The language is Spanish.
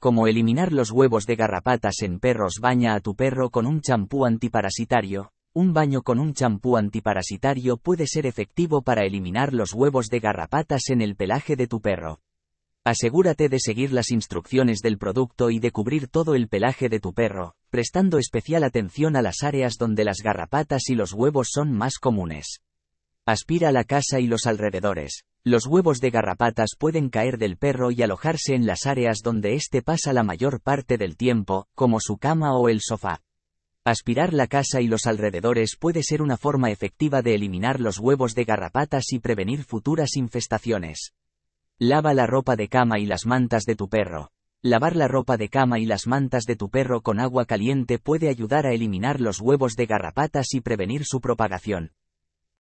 como eliminar los huevos de garrapatas en perros baña a tu perro con un champú antiparasitario. Un baño con un champú antiparasitario puede ser efectivo para eliminar los huevos de garrapatas en el pelaje de tu perro. Asegúrate de seguir las instrucciones del producto y de cubrir todo el pelaje de tu perro, prestando especial atención a las áreas donde las garrapatas y los huevos son más comunes. Aspira la casa y los alrededores. Los huevos de garrapatas pueden caer del perro y alojarse en las áreas donde éste pasa la mayor parte del tiempo, como su cama o el sofá. Aspirar la casa y los alrededores puede ser una forma efectiva de eliminar los huevos de garrapatas y prevenir futuras infestaciones. Lava la ropa de cama y las mantas de tu perro. Lavar la ropa de cama y las mantas de tu perro con agua caliente puede ayudar a eliminar los huevos de garrapatas y prevenir su propagación.